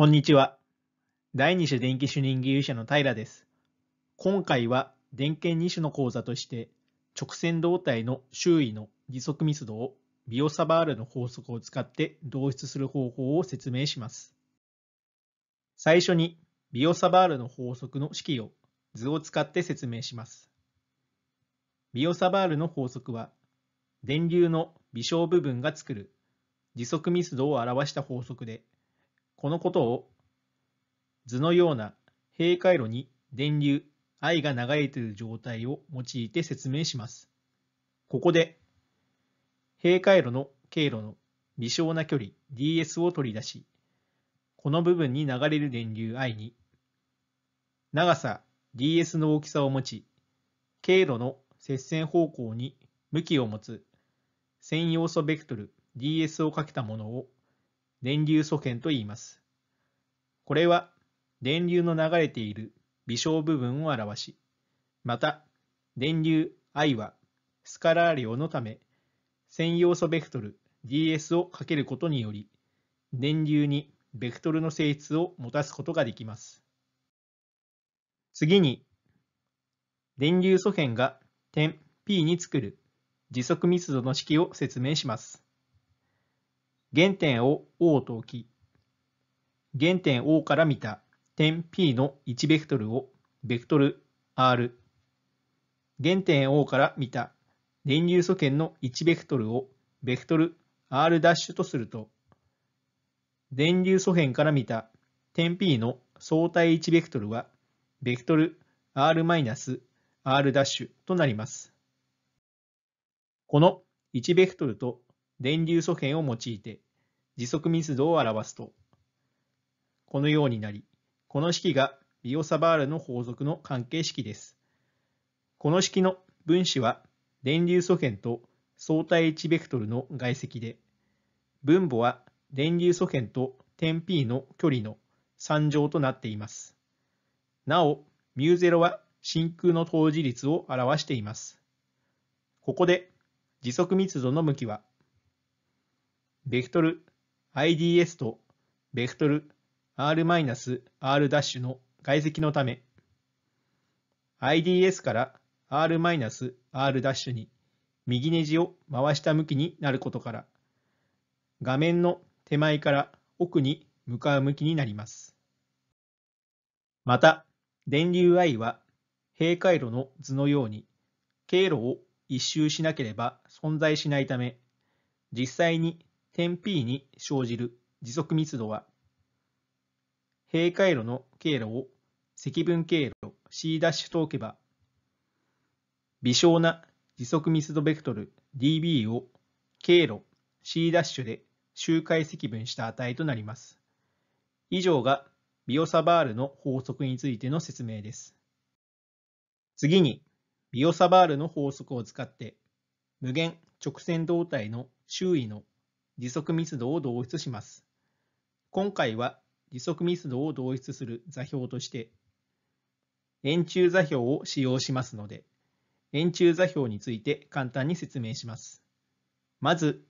こんにちは。第二種電気主任技術者の平です。今回は電源2種の講座として直線導体の周囲の時速密度をビオサバールの法則を使って導出する方法を説明します。最初にビオサバールの法則の式を図を使って説明します。ビオサバールの法則は電流の微小部分が作る時速密度を表した法則で、このことを図のような閉回路に電流 I が流れている状態を用いて説明します。ここで閉回路の経路の微小な距離 ds を取り出し、この部分に流れる電流 I に長さ ds の大きさを持ち、経路の接線方向に向きを持つ専要素ベクトル ds をかけたものを電流素圏と言います。これは電流の流れている微小部分を表し、また電流 I はスカラー量のため専用素ベクトル DS をかけることにより、電流にベクトルの性質を持たすことができます。次に、電流素圏が点 P に作る時速密度の式を説明します。原点を O と置き、原点 O から見た点 P の1ベクトルをベクトル R、原点 O から見た電流素圏の1ベクトルをベクトル R' とすると、電流素辺から見た点 P の相対1ベクトルは、ベクトル R-R' となります。この1ベクトルと電流素変を用いて時速密度を表すと、このようになり、この式がビオサバールの法則の関係式です。この式の分子は電流素変と相対 H ベクトルの外積で、分母は電流素変と点 P の距離の3乗となっています。なお、μ0 は真空の当時率を表しています。ここで時速密度の向きはベクトル IDS とベクトル R-R' の解析のため IDS から R-R' に右ネジを回した向きになることから画面の手前から奥に向かう向きになります。また電流 I は閉回路の図のように経路を一周しなければ存在しないため実際に点 P に生じる時速密度は、閉回路の経路を積分経路 C' と置けば、微小な時速密度ベクトル dB を経路 C' で周回積分した値となります。以上がビオサバールの法則についての説明です。次に、ビオサバールの法則を使って、無限直線動体の周囲の時速密度を導出します。今回は時速密度を導出する座標として、円柱座標を使用しますので、円柱座標について簡単に説明します。まず、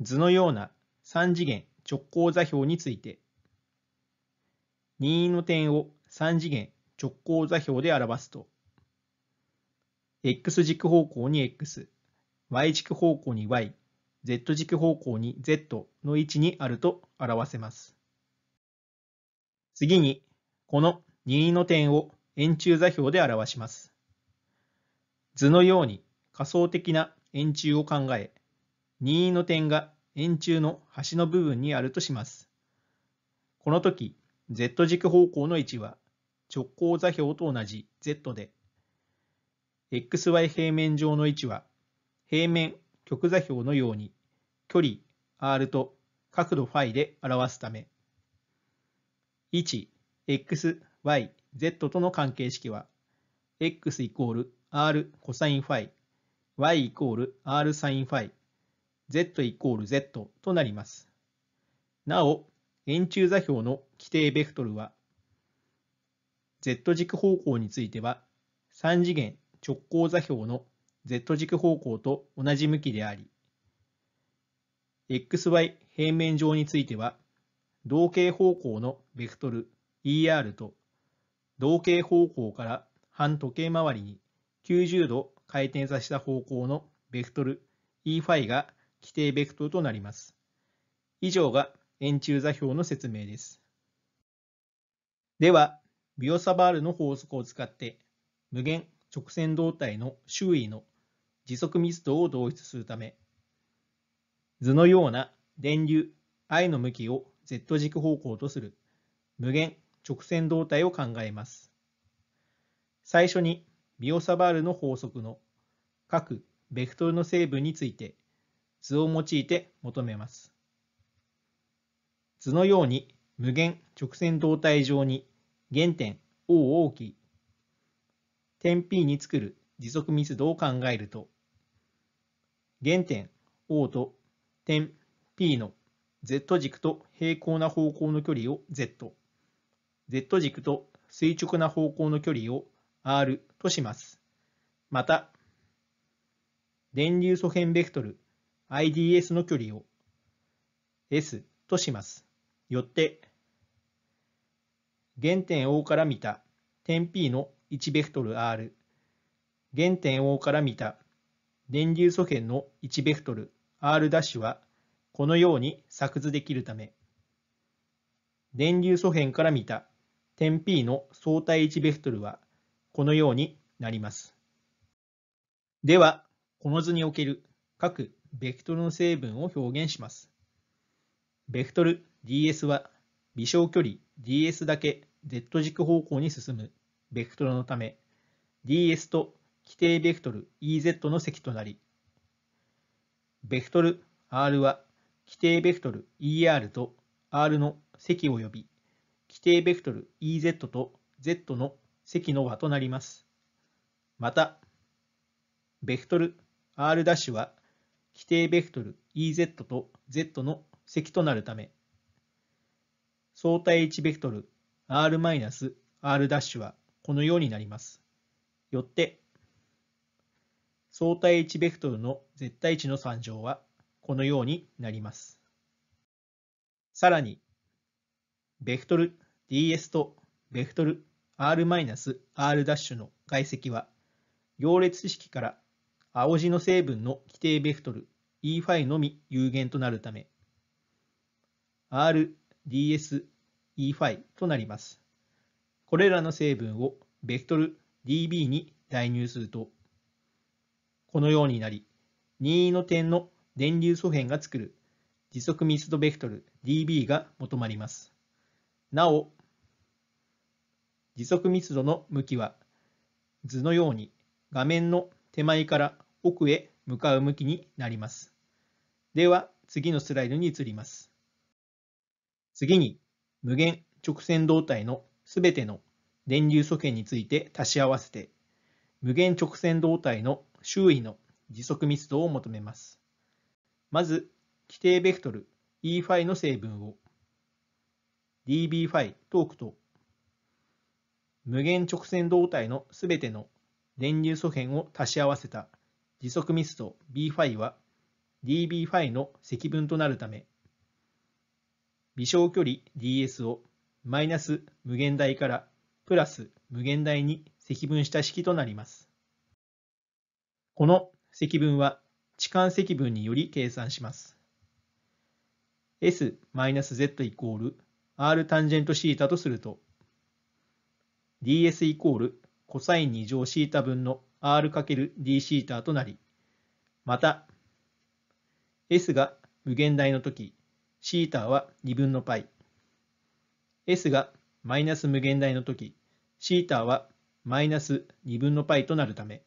図のような3次元直行座標について、任意の点を3次元直行座標で表すと、x 軸方向に x、y 軸方向に y、Z 軸方向に Z の位置にあると表せます。次に、この任意の点を円柱座標で表します。図のように仮想的な円柱を考え、任意の点が円柱の端の部分にあるとします。この時、Z 軸方向の位置は直行座標と同じ Z で、XY 平面上の位置は平面極座標のように距離 r と角度 φ で表すため 1xyz との関係式は x イコール r コサイン φ y イコール r サイン φ z イコール z となります。なお、円柱座標の規定ベクトルは z 軸方向については3次元直交座標の Z 軸方向と同じ向きであり、xy 平面上については、同型方向のベクトル ER と同型方向から半時計回りに90度回転させた方向のベクトル Eφ が規定ベクトルとなります。以上が円柱座標の説明です。では、ビオサバールの法則を使って無限直線動体の周囲の持続密度を導出するため、図のような電流 I の向きを Z 軸方向とする無限直線動体を考えます。最初にビオサバールの法則の各ベクトルの成分について図を用いて求めます。図のように無限直線動体上に原点 O を置き、点 P に作る持続密度を考えると、原点 O と点 P の Z 軸と平行な方向の距離を Z、Z 軸と垂直な方向の距離を R とします。また、電流素変ベクトル IDS の距離を S とします。よって、原点 O から見た点 P の1ベクトル R、原点 O から見た電流素変の1ベクトル R' はこのように作図できるため、電流素変から見た点 P の相対1ベクトルはこのようになります。では、この図における各ベクトルの成分を表現します。ベクトル ds は微小距離 ds だけ z 軸方向に進むベクトルのため ds と規定ベクトル EZ の積となり、ベクトル R は規定ベクトル ER と R の積及び規定ベクトル EZ と Z の積の和となります。また、ベクトル R' は規定ベクトル EZ と Z の積となるため、相対置ベクトル R-R' はこのようになります。よって、相対値ベクトルの絶対値の3乗はこのようになります。さらに、ベクトル ds とベクトル r-r' の外積は行列式から青字の成分の規定ベクトル Eφ のみ有限となるため RDSEφ となります。これらの成分をベクトル dB に代入するとこのようになり、任意の点の電流素変が作る時速密度ベクトル dB が求まります。なお、時速密度の向きは図のように画面の手前から奥へ向かう向きになります。では次のスライドに移ります。次に無限直線導体のすべての電流素圏について足し合わせて無限直線導体の周囲の時速密度を求めます。まず、規定ベクトル Eφ の成分を dBφ と置くと、無限直線動体のすべての電流素辺を足し合わせた時速密度 Bφ は dBφ の積分となるため、微小距離 ds をマイナス無限大からプラス無限大に積分した式となります。この積分は置換積分により計算します。s-z イコール r タンジェントシータとすると ds イコールコサイン2乗シータ分の r かける d シータとなりまた s が無限大の時シータは2分の π s がマイナス無限大の時シータはマイナス2分の π となるため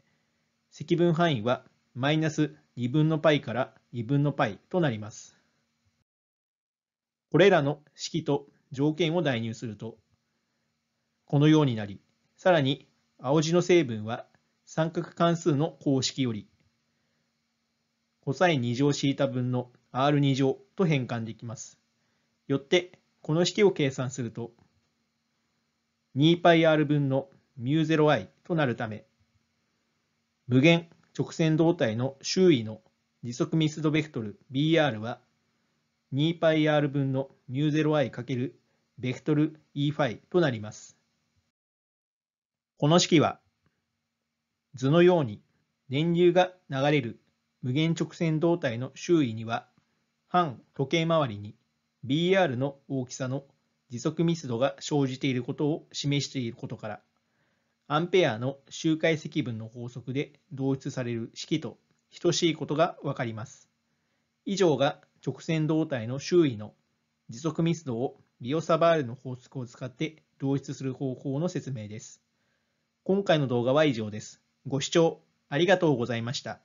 積分範囲はマイナス2分の π から2分の π となります。これらの式と条件を代入すると、このようになり、さらに青字の成分は三角関数の公式より、cos2 乗 θ 分の r2 乗と変換できます。よって、この式を計算すると、2πr 分の μ0i となるため、無限直線動体の周囲の時速密度ベクトル BR は 2πr 分の μ0i× ベクトル Eφ となります。この式は図のように電流が流れる無限直線動体の周囲には反時計回りに BR の大きさの時速密度が生じていることを示していることからアンペアの周回積分の法則で導出される式と等しいことがわかります。以上が直線動体の周囲の持続密度をビオサバールの法則を使って導出する方法の説明です。今回の動画は以上です。ご視聴ありがとうございました。